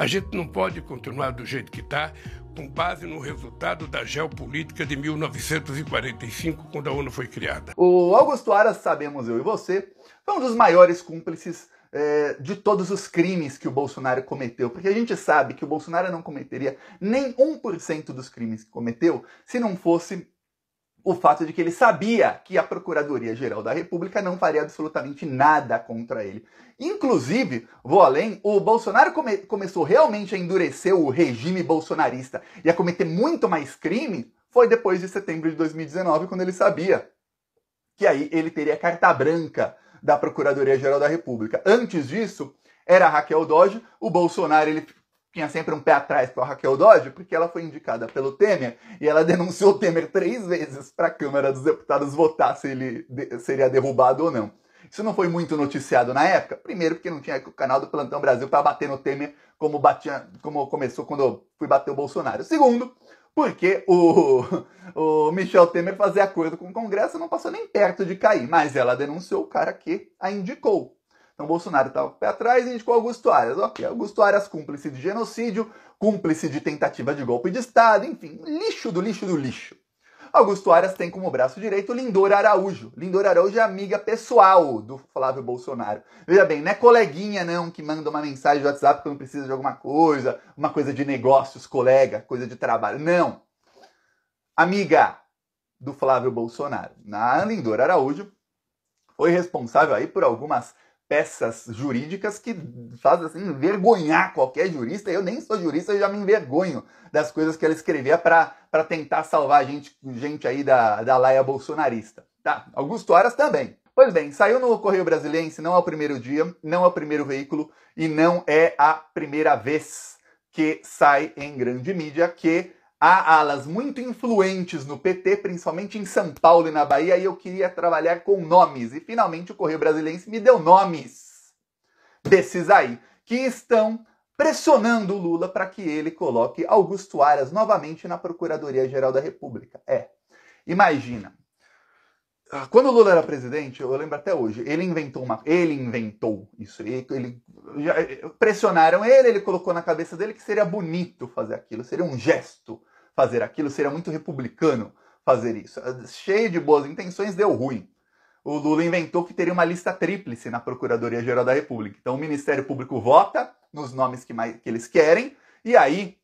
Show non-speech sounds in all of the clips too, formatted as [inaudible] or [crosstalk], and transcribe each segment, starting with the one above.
A gente não pode continuar do jeito que está, com base no resultado da geopolítica de 1945, quando a ONU foi criada. O Augusto Aras, sabemos eu e você, foi um dos maiores cúmplices é, de todos os crimes que o Bolsonaro cometeu, porque a gente sabe que o Bolsonaro não cometeria nem 1% dos crimes que cometeu se não fosse o fato de que ele sabia que a Procuradoria-Geral da República não faria absolutamente nada contra ele. Inclusive, vou além, o Bolsonaro come começou realmente a endurecer o regime bolsonarista e a cometer muito mais crime foi depois de setembro de 2019, quando ele sabia que aí ele teria carta branca da Procuradoria-Geral da República. Antes disso, era Raquel Doge, o Bolsonaro ele tinha sempre um pé atrás com a Raquel Dodge, porque ela foi indicada pelo Temer e ela [laughs] denunciou o Temer três vezes para a Câmara dos Deputados votar se ele de, seria derrubado ou não. Isso não foi muito noticiado na época, primeiro porque não tinha o canal do Plantão Brasil para bater no Temer como, batia, como começou quando eu fui bater o Bolsonaro. Segundo, porque o, [laughs] o Michel Temer fazia acordo com o Congresso não passou nem perto de cair, mas ela denunciou o cara que a indicou. Então Bolsonaro estava tá pé atrás e indicou Augusto Aras. Ok, Augusto Aras cúmplice de genocídio, cúmplice de tentativa de golpe de Estado, enfim, lixo do lixo do lixo. Augusto Aras tem como braço direito Lindor Araújo. Lindor Araújo é amiga pessoal do Flávio Bolsonaro. Veja bem, não é coleguinha não que manda uma mensagem de WhatsApp quando precisa de alguma coisa, uma coisa de negócios, colega, coisa de trabalho. Não. Amiga do Flávio Bolsonaro. Na Lindor Araújo foi responsável aí por algumas peças jurídicas que fazem assim, envergonhar qualquer jurista. Eu nem sou jurista, eu já me envergonho das coisas que ela escrevia para tentar salvar gente, gente aí da, da laia bolsonarista. Tá, Augusto Aras também. Pois bem, saiu no Correio Brasiliense, não é o primeiro dia, não é o primeiro veículo e não é a primeira vez que sai em grande mídia que há alas muito influentes no PT, principalmente em São Paulo e na Bahia, e eu queria trabalhar com nomes. E finalmente o Correio Brasilense me deu nomes desses aí, que estão pressionando o Lula para que ele coloque Augusto Aras novamente na Procuradoria-Geral da República. É. Imagina, ah, quando o Lula era presidente, eu lembro até hoje, ele inventou uma. Ele inventou isso. Ele, ele já, eh, pressionaram ele, ele colocou na cabeça dele que seria bonito fazer aquilo, seria um gesto fazer aquilo, seria muito republicano fazer isso. Cheio de boas intenções, deu ruim. O Lula inventou que teria uma lista tríplice na Procuradoria-Geral da República. Então o Ministério Público vota nos nomes que, mais, que eles querem, e aí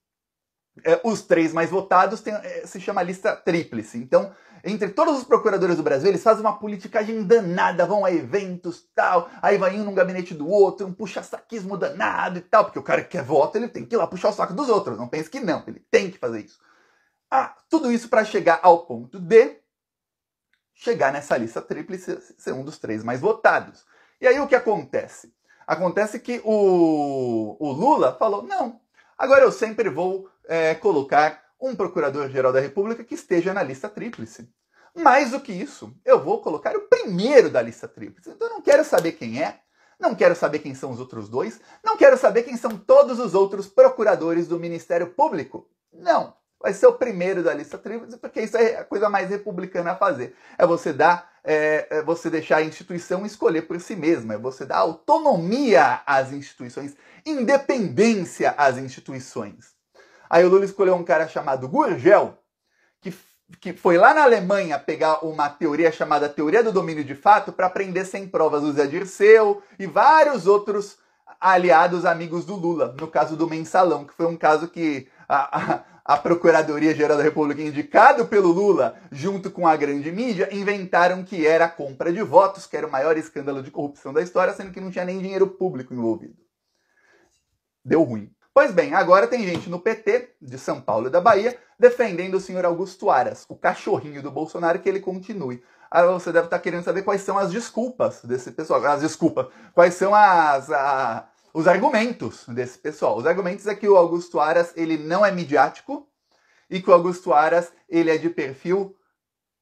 é, os três mais votados tem, é, se chama lista tríplice. Então, entre todos os procuradores do Brasil, eles fazem uma politicagem danada, vão a eventos tal, aí vai um num gabinete do outro, um puxa-saquismo danado e tal, porque o cara que quer voto, ele tem que ir lá puxar o saco dos outros, não pense que não, ele tem que fazer isso. Ah, tudo isso para chegar ao ponto de chegar nessa lista tríplice, ser um dos três mais votados. E aí o que acontece? Acontece que o, o Lula falou: não, agora eu sempre vou é, colocar um procurador-geral da República que esteja na lista tríplice. Mais do que isso, eu vou colocar o primeiro da lista tríplice. Então eu não quero saber quem é, não quero saber quem são os outros dois, não quero saber quem são todos os outros procuradores do Ministério Público. Não vai ser o primeiro da lista tríplice, porque isso é a coisa mais republicana a fazer. É você dar, é, é você deixar a instituição escolher por si mesma, é você dar autonomia às instituições, independência às instituições. Aí o Lula escolheu um cara chamado Gurgel, que, que foi lá na Alemanha pegar uma teoria chamada teoria do domínio de fato para aprender sem provas o Zé Dirceu e vários outros aliados amigos do Lula, no caso do Mensalão, que foi um caso que a, a, Procuradoria-Geral da República, indicado pelo Lula, junto com a grande mídia, inventaram que era a compra de votos, que era o maior escândalo de corrupção da história, sendo que não tinha nem dinheiro público envolvido. Deu ruim. Pois bem, agora tem gente no PT, de São Paulo e da Bahia, defendendo o senhor Augusto Aras, o cachorrinho do Bolsonaro, que ele continue. Aí ah, você deve estar querendo saber quais são as desculpas desse pessoal. As desculpas. Quais são as os argumentos desse pessoal. Os argumentos é que o Augusto Aras ele não é midiático e que o Augusto Aras ele é de perfil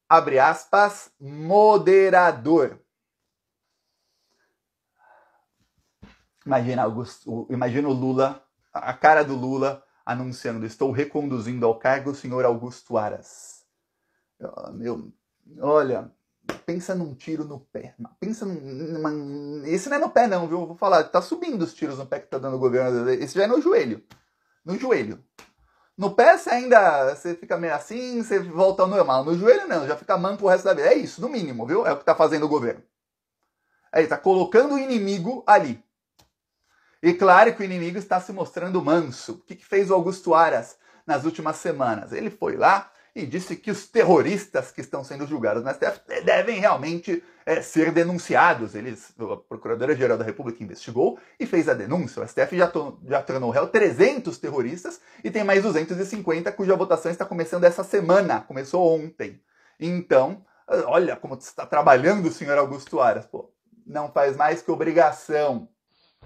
abre aspas moderador. Imagina Augusto, imagina o Lula, a cara do Lula anunciando: "Estou reconduzindo ao cargo o senhor Augusto Aras". Meu, olha, pensa num tiro no pé. Pensa num. Esse não é no pé, não, viu? vou falar, tá subindo os tiros no pé que tá dando o governo. Esse já é no joelho. No joelho. No pé você ainda você fica meio assim, você volta ao normal. No joelho não, já fica manco o resto da vida. É isso, no mínimo, viu? É o que tá fazendo o governo. É isso, tá colocando o inimigo ali. E claro que o inimigo está se mostrando manso. O que, que fez o Augusto Aras nas últimas semanas? Ele foi lá, e disse que os terroristas que estão sendo julgados na STF devem realmente é, ser denunciados. Eles, a Procuradora-Geral da República investigou e fez a denúncia. O STF já, to, já tornou réu 300 terroristas e tem mais 250 cuja votação está começando essa semana, começou ontem. Então, olha como está trabalhando o senhor Augusto Aras. Pô, não faz mais que obrigação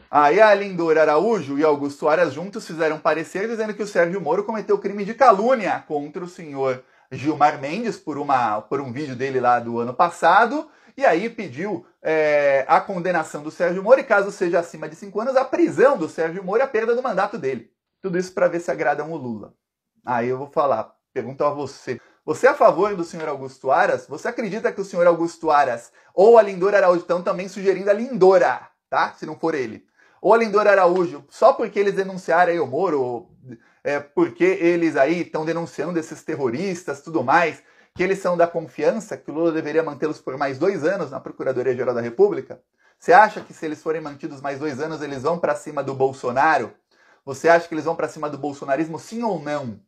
Aí a Lindora Araújo e Augusto Aras juntos fizeram parecer dizendo que o Sérgio Moro cometeu crime de calúnia contra o senhor Gilmar Mendes por, uma, por um vídeo dele lá do ano passado. E aí pediu é, a condenação do Sérgio Moro e, caso seja acima de cinco anos, a prisão do Sérgio Moro e a perda do mandato dele. Tudo isso para ver se agradam o Lula. Aí eu vou falar, pergunto a você. Você é a favor do senhor Augusto Aras? Você acredita que o senhor Augusto Aras ou a Lindora Araújo estão também sugerindo a Lindora, tá? Se não for ele. O Alindor Araújo, só porque eles denunciaram aí o Moro, é, porque eles aí estão denunciando esses terroristas tudo mais, que eles são da confiança que o Lula deveria mantê-los por mais dois anos na Procuradoria-Geral da República? Você acha que se eles forem mantidos mais dois anos, eles vão para cima do Bolsonaro? Você acha que eles vão para cima do bolsonarismo, sim ou não?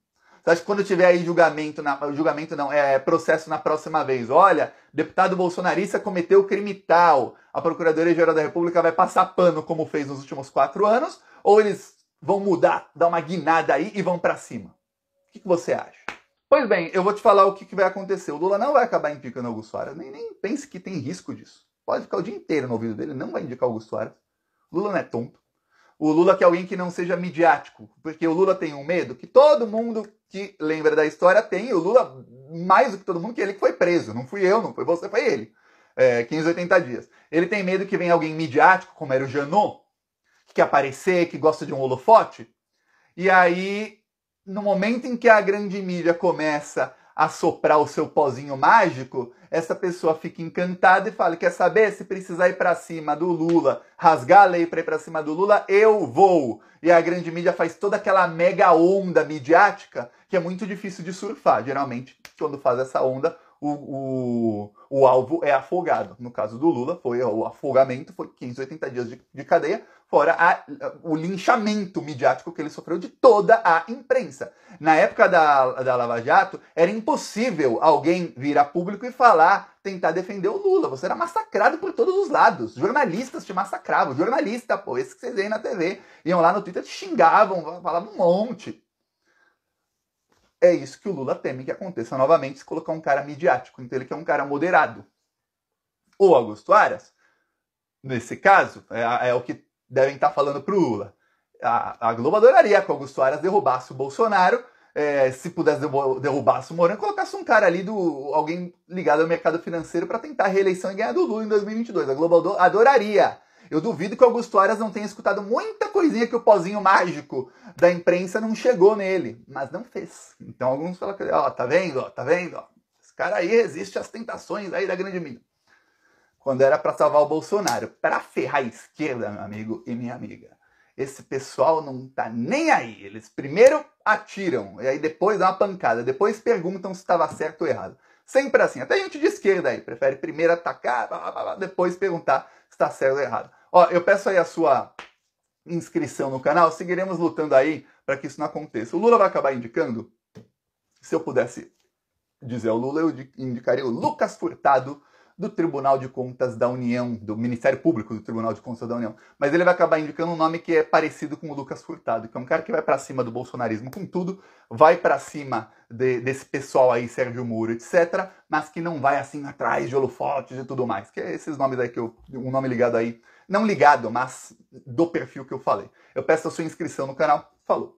Você acha que quando tiver aí julgamento, na, julgamento não, é processo na próxima vez, olha, deputado bolsonarista cometeu crime tal, a Procuradoria-Geral da República vai passar pano como fez nos últimos quatro anos, ou eles vão mudar, dar uma guinada aí e vão para cima? O que, que, você acha? Pois bem, eu vou te falar o que, que vai acontecer. O Lula não vai acabar indicando Augusto Soares, nem, nem pense que tem risco disso. Pode ficar o dia inteiro no ouvido dele, não vai indicar Augusto Soares. Lula não é tonto o Lula quer é alguém que não seja midiático, porque o Lula tem um medo que todo mundo que lembra da história tem, e o Lula, mais do que todo mundo, que ele foi preso. Não fui eu, não foi você, foi ele. É, 15, 80 dias. Ele tem medo que venha alguém midiático, como era o Janot, que quer aparecer, que gosta de um holofote. E aí, no momento em que a grande mídia começa assoprar o seu pozinho mágico, essa pessoa fica encantada e fala: Quer saber? Se precisar ir para cima do Lula, rasgar a lei para ir para cima do Lula, eu vou. E a grande mídia faz toda aquela mega onda midiática que é muito difícil de surfar. Geralmente, quando faz essa onda, o, o, o alvo é afogado. No caso do Lula, foi o afogamento, foi 580 dias de, de cadeia, fora a, o linchamento midiático que ele sofreu de toda a imprensa. Na época da, da Lava Jato, era impossível alguém vir a público e falar, tentar defender o Lula. Você era massacrado por todos os lados. Jornalistas te massacravam. Jornalista, pô, esse que vocês veem na TV. Iam lá no Twitter, te xingavam, falavam um monte. É isso que o Lula teme que aconteça novamente se colocar um cara midiático. Então ele quer é um cara moderado. O Augusto Aras, nesse caso, é, é o que devem estar falando pro Lula. A, a Globo adoraria que o Augusto Aras derrubasse o Bolsonaro, é, se pudesse derrubasse o Mourão, colocasse um cara ali, do alguém ligado ao mercado financeiro para tentar a reeleição e ganhar do Lula em 2022. A Globo adoraria. Eu duvido que o Augusto Aras não tenha escutado muita coisinha que o pozinho mágico da imprensa não chegou nele, mas não fez. Então alguns falam, ó, tá vendo, ó, tá vendo, ó. Esse cara aí resiste às tentações aí da grande mídia quando era para salvar o Bolsonaro. Para ferrar a esquerda, meu amigo e minha amiga. Esse pessoal não tá nem aí. Eles primeiro atiram, e aí depois dá uma pancada, depois perguntam se estava certo ou errado. Sempre assim. Até gente de esquerda aí prefere primeiro atacar, blá, blá, blá, depois perguntar se está certo ou errado. Ó, eu peço aí a sua inscrição no canal. Seguiremos lutando aí para que isso não aconteça. O Lula vai acabar indicando? Se eu pudesse dizer o Lula, eu indicaria o Lucas Furtado do Tribunal de Contas da União, do Ministério Público do Tribunal de Contas da União, mas ele vai acabar indicando um nome que é parecido com o Lucas Furtado, que é um cara que vai para cima do bolsonarismo com tudo, vai para cima de, desse pessoal aí, Sérgio Moro, etc., mas que não vai assim atrás de holofotes e tudo mais, que é esses nomes aí que eu, um nome ligado aí, não ligado, mas do perfil que eu falei. Eu peço a sua inscrição no canal, falou.